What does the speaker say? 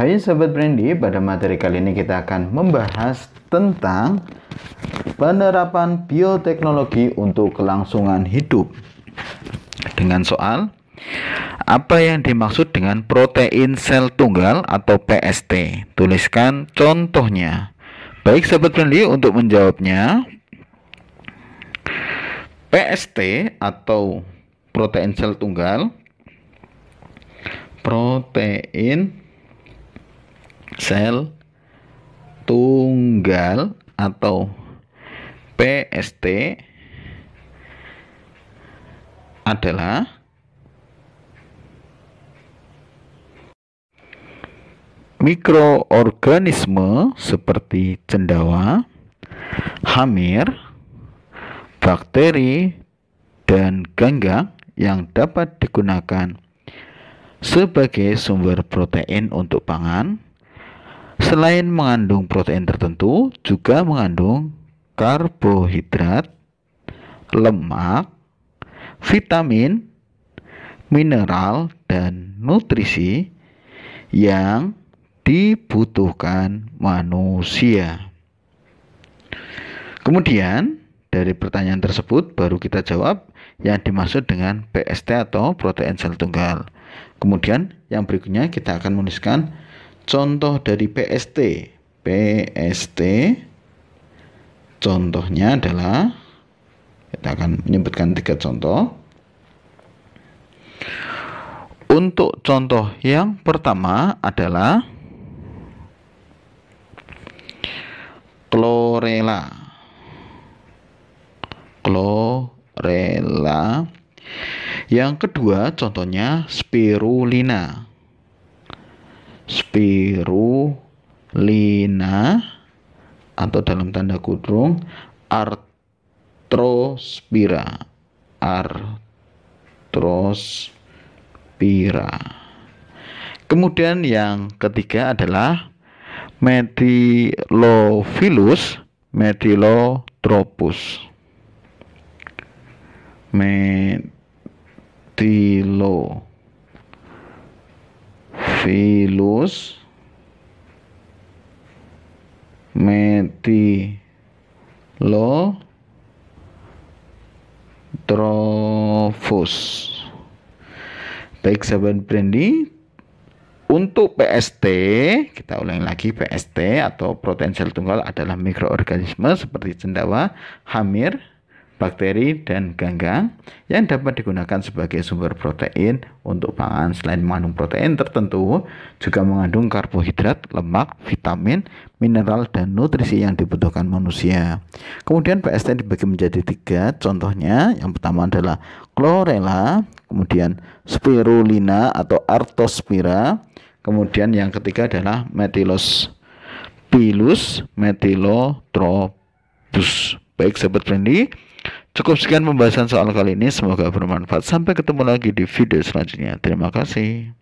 Hai sahabat Brandy, pada materi kali ini kita akan membahas tentang penerapan bioteknologi untuk kelangsungan hidup dengan soal apa yang dimaksud dengan protein sel tunggal atau PST? Tuliskan contohnya. Baik sahabat Brandy, untuk menjawabnya PST atau protein sel tunggal protein sel tunggal atau PST adalah mikroorganisme seperti cendawa, hamir, bakteri, dan ganggang yang dapat digunakan sebagai sumber protein untuk pangan Selain mengandung protein tertentu, juga mengandung karbohidrat, lemak, vitamin, mineral, dan nutrisi yang dibutuhkan manusia. Kemudian, dari pertanyaan tersebut baru kita jawab yang dimaksud dengan PST atau protein sel tunggal. Kemudian, yang berikutnya kita akan menuliskan Contoh dari PST. PST contohnya adalah kita akan menyebutkan tiga contoh. Untuk contoh yang pertama adalah klorela. Klorela. Yang kedua contohnya spirulina spirulina atau dalam tanda kurung artrospira artrospira kemudian yang ketiga adalah Metilophilus Metilotropus Metilo Filus Trofus Baik sahabat Brandy, untuk PST, kita ulangi lagi PST atau potensial tunggal adalah mikroorganisme seperti cendawa, hamir, bakteri, dan ganggang yang dapat digunakan sebagai sumber protein untuk pangan. Selain mengandung protein tertentu, juga mengandung karbohidrat, lemak, vitamin, mineral, dan nutrisi yang dibutuhkan manusia. Kemudian PST dibagi menjadi tiga, contohnya yang pertama adalah chlorella, kemudian spirulina atau artospira, kemudian yang ketiga adalah metilos pilus metilotropus. Baik, sahabat friendly, Cukup sekian pembahasan soal kali ini, semoga bermanfaat. Sampai ketemu lagi di video selanjutnya. Terima kasih.